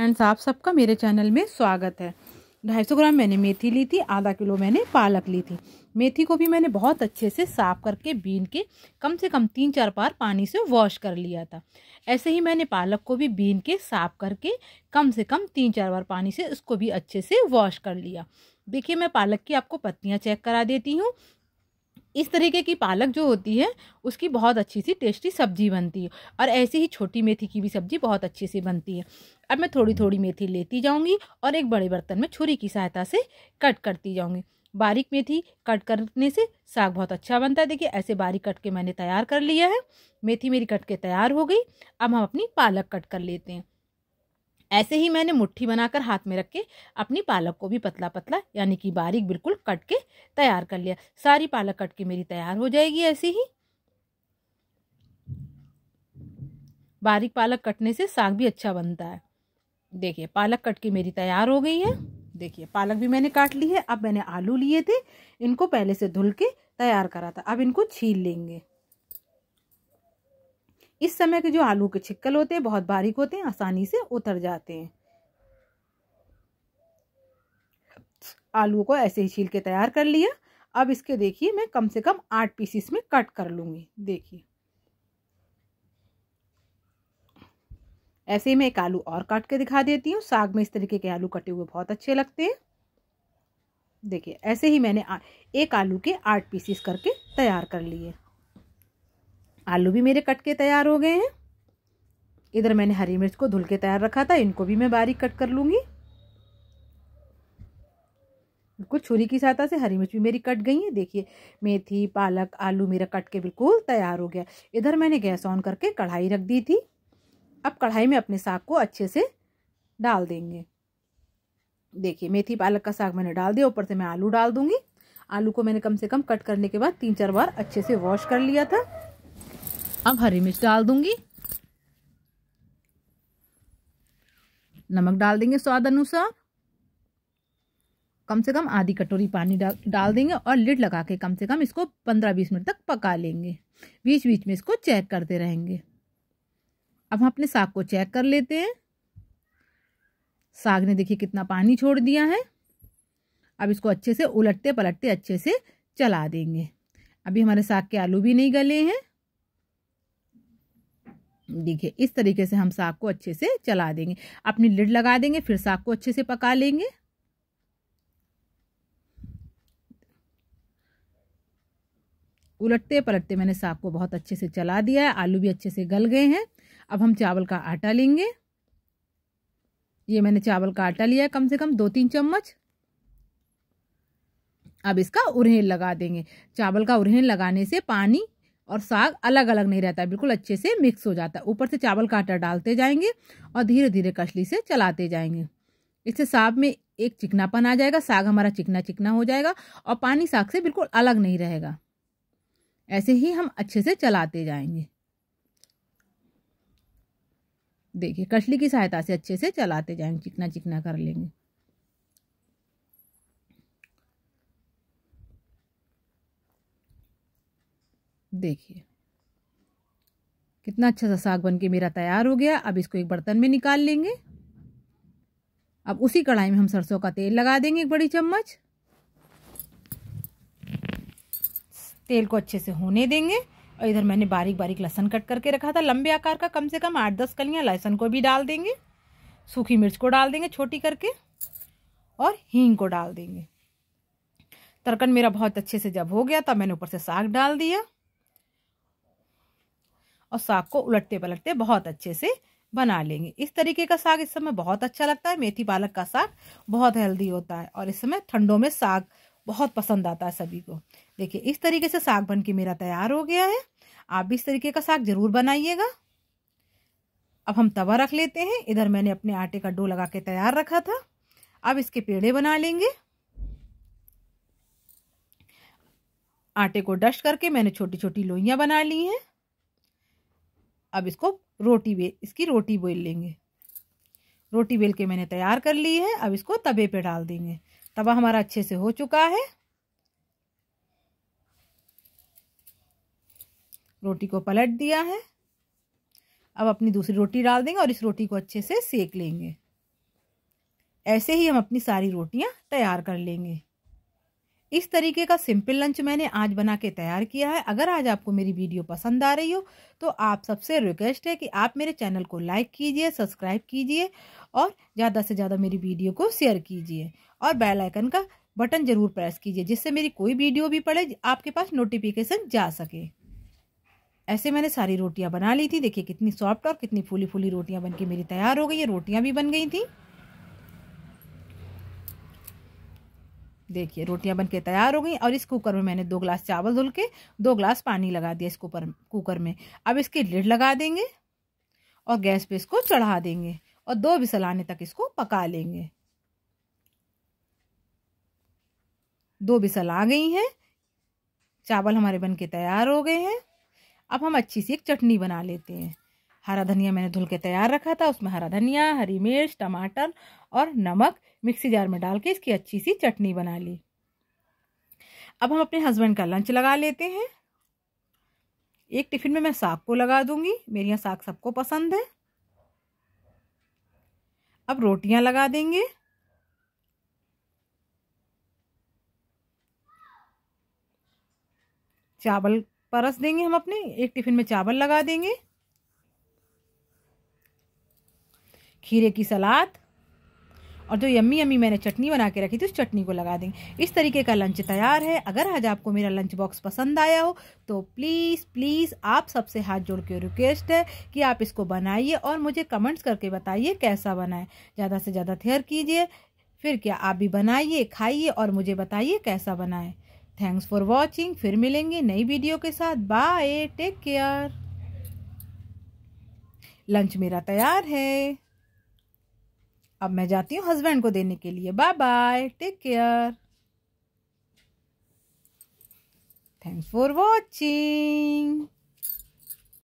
friends आप सबका मेरे चैनल में स्वागत है ढाई सौ ग्राम मैंने मेथी ली थी आधा किलो मैंने पालक ली थी मेथी को भी मैंने बहुत अच्छे से साफ़ करके बीन के कम से कम तीन चार बार पानी से वॉश कर लिया था ऐसे ही मैंने पालक को भी बीन के साफ़ करके कम से कम तीन चार बार पानी से उसको भी अच्छे से वॉश कर लिया देखिए मैं पालक की आपको पत्तियाँ चेक करा देती हूँ इस तरीके की पालक जो होती है उसकी बहुत अच्छी सी टेस्टी सब्जी बनती है और ऐसी ही छोटी मेथी की भी सब्जी बहुत अच्छी सी बनती है अब मैं थोड़ी थोड़ी मेथी लेती जाऊँगी और एक बड़े बर्तन में छुरी की सहायता से कट करती जाऊँगी बारीक मेथी कट करने से साग बहुत अच्छा बनता है देखिए ऐसे बारीक कट के मैंने तैयार कर लिया है मेथी मेरी कट के तैयार हो गई अब हम अपनी पालक कट कर लेते हैं ऐसे ही मैंने मुट्ठी बनाकर हाथ में रख के अपनी पालक को भी पतला पतला यानी कि बारीक बिल्कुल कट के तैयार कर लिया सारी पालक कट के मेरी तैयार हो जाएगी ऐसे ही बारीक पालक कटने से साग भी अच्छा बनता है देखिए पालक कट के मेरी तैयार हो गई है देखिए पालक भी मैंने काट ली है अब मैंने आलू लिए थे इनको पहले से धुल के तैयार करा था अब इनको छील लेंगे इस समय के जो आलू के छिक्कल होते हैं बहुत बारीक होते हैं आसानी से उतर जाते हैं आलू को ऐसे ही छील के तैयार कर लिया अब इसके देखिए मैं कम से कम आठ पीसीस में कट कर लूँगी देखिए ऐसे ही मैं एक आलू और काट के दिखा देती हूँ साग में इस तरीके के आलू कटे हुए बहुत अच्छे लगते हैं देखिए ऐसे ही मैंने एक आलू के आठ पीसीस करके तैयार कर लिए आलू भी मेरे कट के तैयार हो गए हैं इधर मैंने हरी मिर्च को धुल के तैयार रखा था इनको भी मैं बारीक कट कर लूँगी बिल्कुल छुरी की सहायता से हरी मिर्च भी मेरी कट गई है देखिए मेथी पालक आलू मेरा कट के बिल्कुल तैयार हो गया इधर मैंने गैस ऑन करके कढ़ाई रख दी थी अब कढ़ाई में अपने साग को अच्छे से डाल देंगे देखिए मेथी पालक का साग मैंने डाल दिया ऊपर से मैं आलू डाल दूंगी आलू को मैंने कम से कम कट करने के बाद तीन चार बार अच्छे से वॉश कर लिया था अब हरी मिर्च डाल दूंगी नमक डाल देंगे स्वाद अनुसार कम से कम आधी कटोरी पानी डाल डाल देंगे और लिड लगा के कम से कम इसको पंद्रह बीस मिनट तक पका लेंगे बीच बीच में इसको चेक करते रहेंगे अब हम अपने साग को चेक कर लेते हैं साग ने देखिए कितना पानी छोड़ दिया है अब इसको अच्छे से उलटते पलटते अच्छे से चला देंगे अभी हमारे साग के आलू भी नहीं गले हैं देखिए इस तरीके से हम साग को अच्छे से चला देंगे अपनी लिड लगा देंगे फिर साग को अच्छे से पका लेंगे उलटते पलटते मैंने साग को बहुत अच्छे से चला दिया है आलू भी अच्छे से गल गए हैं अब हम चावल का आटा लेंगे ये मैंने चावल का आटा लिया है कम से कम दो तीन चम्मच अब इसका उरहेन लगा देंगे चावल का उरहेन लगाने से पानी और साग अलग अलग नहीं रहता बिल्कुल अच्छे से मिक्स हो जाता है ऊपर से चावल का आटा डालते जाएंगे और धीरे धीरे कसली से चलाते जाएंगे इससे साग में एक चिकनापन आ जाएगा साग हमारा चिकना चिकना हो जाएगा और पानी साग से बिल्कुल अलग नहीं रहेगा ऐसे ही हम अच्छे से चलाते जाएंगे देखिए कसली की सहायता से अच्छे से चलाते जाएंगे चिकना चिकना कर लेंगे देखिए कितना अच्छा सा साग बन के मेरा तैयार हो गया अब इसको एक बर्तन में निकाल लेंगे अब उसी कढ़ाई में हम सरसों का तेल लगा देंगे एक बड़ी चम्मच तेल को अच्छे से होने देंगे और इधर मैंने बारीक बारीक लहसन कट करके रखा था लंबे आकार का कम से कम आठ दस कलियाँ लहसन को भी डाल देंगे सूखी मिर्च को डाल देंगे छोटी करके और हींग को डाल देंगे तरकन मेरा बहुत अच्छे से जब हो गया तब मैंने ऊपर से साग डाल दिया और साग को उलटते पलटते बहुत अच्छे से बना लेंगे इस तरीके का साग इस समय बहुत अच्छा लगता है मेथी पालक का साग बहुत हेल्दी होता है और इस समय ठंडों में साग बहुत पसंद आता है सभी को देखिए इस तरीके से साग बन के मेरा तैयार हो गया है आप भी इस तरीके का साग ज़रूर बनाइएगा अब हम तवा रख लेते हैं इधर मैंने अपने आटे का डो लगा के तैयार रखा था अब इसके पेड़े बना लेंगे आटे को डस्ट करके मैंने छोटी छोटी लोइयाँ बना ली हैं अब इसको रोटी बेल इसकी रोटी बेल लेंगे रोटी बेल के मैंने तैयार कर ली है अब इसको तवे पे डाल देंगे तवा हमारा अच्छे से हो चुका है रोटी को पलट दिया है अब अपनी दूसरी रोटी डाल देंगे और इस रोटी को अच्छे से सेक लेंगे ऐसे ही हम अपनी सारी रोटियां तैयार कर लेंगे इस तरीके का सिंपल लंच मैंने आज बना के तैयार किया है अगर आज आपको मेरी वीडियो पसंद आ रही हो तो आप सबसे रिक्वेस्ट है कि आप मेरे चैनल को लाइक कीजिए सब्सक्राइब कीजिए और ज़्यादा से ज़्यादा मेरी वीडियो को शेयर कीजिए और बेल आइकन का बटन ज़रूर प्रेस कीजिए जिससे मेरी कोई वीडियो भी पड़े आपके पास नोटिफिकेशन जा सके ऐसे मैंने सारी रोटियां बना ली थी देखिए कितनी सॉफ्ट और कितनी फूली फूली रोटियां बनके मेरी तैयार हो गई है रोटियां भी बन गई थी देखिए रोटियां बनके तैयार हो गई और इस कुकर में मैंने दो ग्लास चावल धुल के दो ग्लास पानी लगा दिया इस कुकर कुकर में अब इसकी लिड लगा देंगे और गैस पे इसको चढ़ा देंगे और दो बिसल आने तक इसको पका लेंगे दो बिसल आ गई हैं चावल हमारे बन के तैयार हो गए हैं अब हम अच्छी सी एक चटनी बना लेते हैं हरा धनिया मैंने धुल के तैयार रखा था उसमें हरा धनिया हरी मिर्च टमाटर और नमक मिक्सी जार में डाल के इसकी अच्छी सी चटनी बना ली अब हम अपने हस्बैंड का लंच लगा लेते हैं एक टिफिन में मैं साग को लगा दूंगी मेरे यहाँ साग सबको पसंद है अब रोटियां लगा देंगे चावल परस देंगे हम अपने एक टिफिन में चावल लगा देंगे खीरे की सलाद और जो यम्मी यम्मी मैंने चटनी बना के रखी थी उस चटनी को लगा देंगे इस तरीके का लंच तैयार है अगर आज आपको मेरा लंच बॉक्स पसंद आया हो तो प्लीज़ प्लीज़ आप सबसे हाथ जोड़ के रिक्वेस्ट है कि आप इसको बनाइए और मुझे कमेंट्स करके बताइए कैसा बनाए ज़्यादा से ज़्यादा शेयर कीजिए फिर क्या आप भी बनाइए खाइए और मुझे बताइए कैसा बनाए थैंक्स फॉर वॉचिंग फिर मिलेंगे नई वीडियो के साथ बाय टेक केयर लंच मेरा तैयार है अब मैं जाती हूँ हस्बैंड को देने के लिए bye bye take care thanks for watching